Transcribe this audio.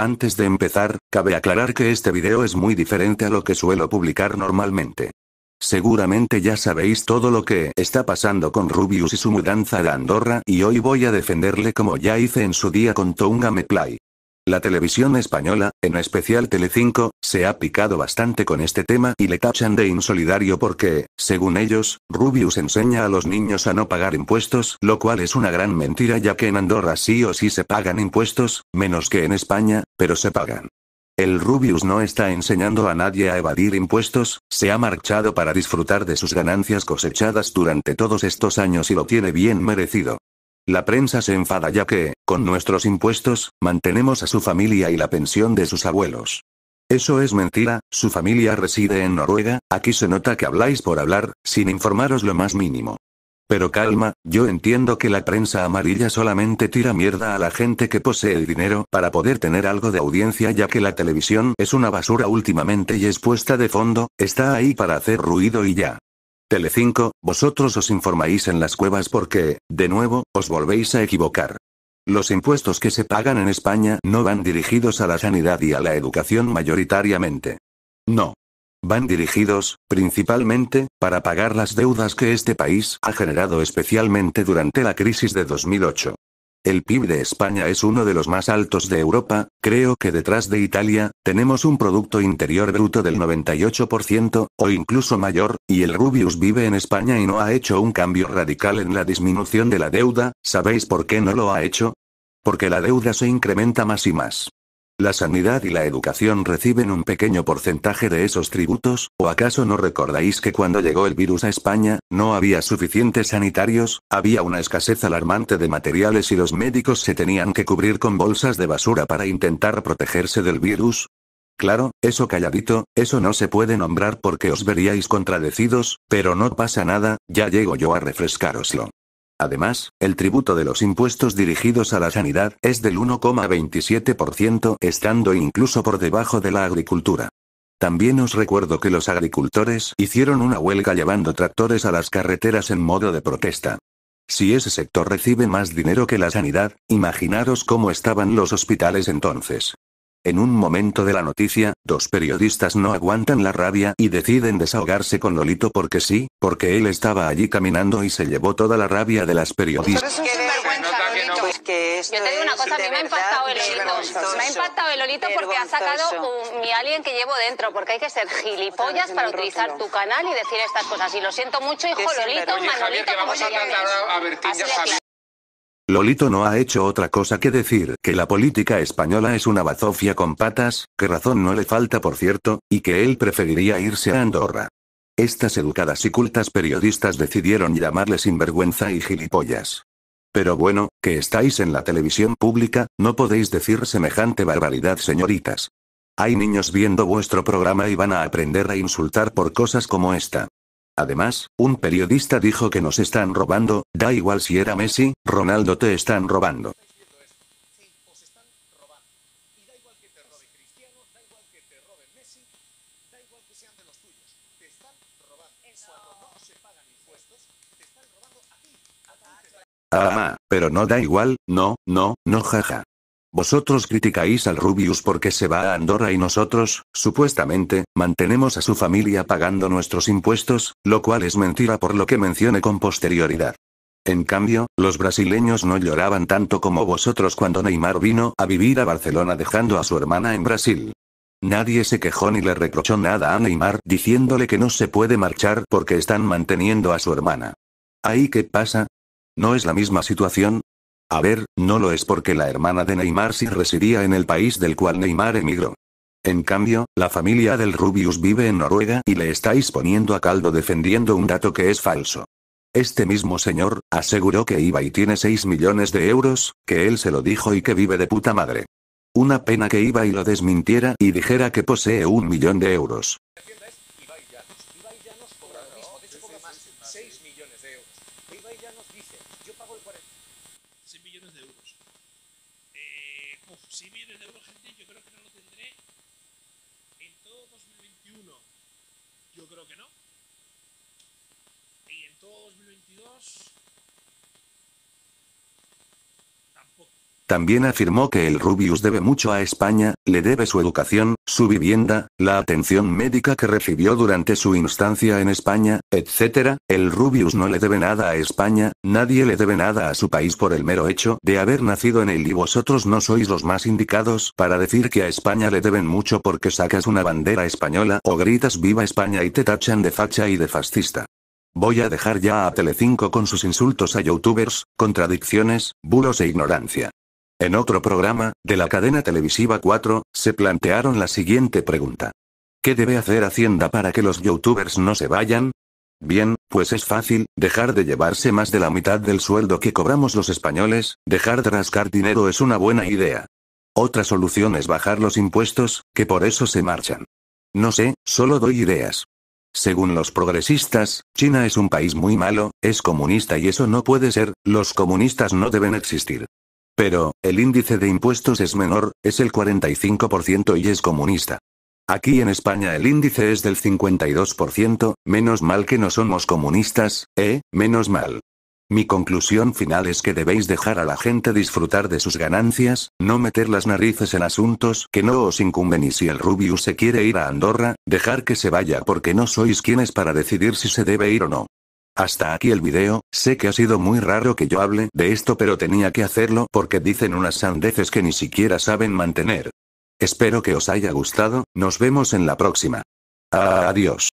Antes de empezar, cabe aclarar que este video es muy diferente a lo que suelo publicar normalmente. Seguramente ya sabéis todo lo que está pasando con Rubius y su mudanza a Andorra y hoy voy a defenderle como ya hice en su día con Tonga Meplay. La televisión española, en especial Telecinco, se ha picado bastante con este tema y le tachan de insolidario porque, según ellos, Rubius enseña a los niños a no pagar impuestos, lo cual es una gran mentira ya que en Andorra sí o sí se pagan impuestos, menos que en España, pero se pagan. El Rubius no está enseñando a nadie a evadir impuestos, se ha marchado para disfrutar de sus ganancias cosechadas durante todos estos años y lo tiene bien merecido. La prensa se enfada ya que, con nuestros impuestos, mantenemos a su familia y la pensión de sus abuelos. Eso es mentira, su familia reside en Noruega, aquí se nota que habláis por hablar, sin informaros lo más mínimo. Pero calma, yo entiendo que la prensa amarilla solamente tira mierda a la gente que posee el dinero para poder tener algo de audiencia ya que la televisión es una basura últimamente y es puesta de fondo, está ahí para hacer ruido y ya. Telecinco, vosotros os informáis en las cuevas porque, de nuevo, os volvéis a equivocar. Los impuestos que se pagan en España no van dirigidos a la sanidad y a la educación mayoritariamente. No. Van dirigidos, principalmente, para pagar las deudas que este país ha generado especialmente durante la crisis de 2008. El PIB de España es uno de los más altos de Europa, creo que detrás de Italia, tenemos un Producto Interior Bruto del 98%, o incluso mayor, y el Rubius vive en España y no ha hecho un cambio radical en la disminución de la deuda, ¿sabéis por qué no lo ha hecho? Porque la deuda se incrementa más y más. La sanidad y la educación reciben un pequeño porcentaje de esos tributos, ¿o acaso no recordáis que cuando llegó el virus a España, no había suficientes sanitarios, había una escasez alarmante de materiales y los médicos se tenían que cubrir con bolsas de basura para intentar protegerse del virus? Claro, eso calladito, eso no se puede nombrar porque os veríais contradecidos, pero no pasa nada, ya llego yo a refrescaroslo. Además, el tributo de los impuestos dirigidos a la sanidad es del 1,27%, estando incluso por debajo de la agricultura. También os recuerdo que los agricultores hicieron una huelga llevando tractores a las carreteras en modo de protesta. Si ese sector recibe más dinero que la sanidad, imaginaros cómo estaban los hospitales entonces. En un momento de la noticia, dos periodistas no aguantan la rabia y deciden desahogarse con Lolito porque sí, porque él estaba allí caminando y se llevó toda la rabia de las periodistas. Yo te digo una cosa, a mí me ha impactado el Lolito. Me ha impactado el Lolito porque ha sacado un, mi alien que llevo dentro, porque hay que ser gilipollas para utilizar tu canal y decir estas cosas. Y lo siento mucho, hijo Lolito, Manolito, como se Lolito no ha hecho otra cosa que decir que la política española es una bazofia con patas, que razón no le falta por cierto, y que él preferiría irse a Andorra. Estas educadas y cultas periodistas decidieron llamarle sinvergüenza y gilipollas. Pero bueno, que estáis en la televisión pública, no podéis decir semejante barbaridad señoritas. Hay niños viendo vuestro programa y van a aprender a insultar por cosas como esta. Además, un periodista dijo que nos están robando, da igual si era Messi, Ronaldo te están robando. Ah, pero no da igual, no, no, no jaja. Vosotros criticáis al Rubius porque se va a Andorra y nosotros, supuestamente, mantenemos a su familia pagando nuestros impuestos, lo cual es mentira por lo que mencioné con posterioridad. En cambio, los brasileños no lloraban tanto como vosotros cuando Neymar vino a vivir a Barcelona dejando a su hermana en Brasil. Nadie se quejó ni le reprochó nada a Neymar diciéndole que no se puede marchar porque están manteniendo a su hermana. ¿Ahí qué pasa? ¿No es la misma situación? A ver, no lo es porque la hermana de Neymar sí residía en el país del cual Neymar emigró. En cambio, la familia del Rubius vive en Noruega y le estáis poniendo a caldo defendiendo un dato que es falso. Este mismo señor, aseguró que iba y tiene 6 millones de euros, que él se lo dijo y que vive de puta madre. Una pena que iba y lo desmintiera y dijera que posee un millón de euros. yo creo que no lo tendré en todo 2021. Yo creo que no. Y en todo 2022 También afirmó que el Rubius debe mucho a España, le debe su educación, su vivienda, la atención médica que recibió durante su instancia en España, etc. El Rubius no le debe nada a España, nadie le debe nada a su país por el mero hecho de haber nacido en él y vosotros no sois los más indicados para decir que a España le deben mucho porque sacas una bandera española o gritas viva España y te tachan de facha y de fascista. Voy a dejar ya a Telecinco con sus insultos a youtubers, contradicciones, bulos e ignorancia. En otro programa, de la cadena televisiva 4, se plantearon la siguiente pregunta. ¿Qué debe hacer Hacienda para que los youtubers no se vayan? Bien, pues es fácil, dejar de llevarse más de la mitad del sueldo que cobramos los españoles, dejar de rascar dinero es una buena idea. Otra solución es bajar los impuestos, que por eso se marchan. No sé, solo doy ideas. Según los progresistas, China es un país muy malo, es comunista y eso no puede ser, los comunistas no deben existir. Pero, el índice de impuestos es menor, es el 45% y es comunista. Aquí en España el índice es del 52%, menos mal que no somos comunistas, ¿eh? Menos mal. Mi conclusión final es que debéis dejar a la gente disfrutar de sus ganancias, no meter las narices en asuntos que no os incumben y si el Rubius se quiere ir a Andorra, dejar que se vaya porque no sois quienes para decidir si se debe ir o no. Hasta aquí el video, sé que ha sido muy raro que yo hable de esto pero tenía que hacerlo porque dicen unas sandeces que ni siquiera saben mantener. Espero que os haya gustado, nos vemos en la próxima. Adiós.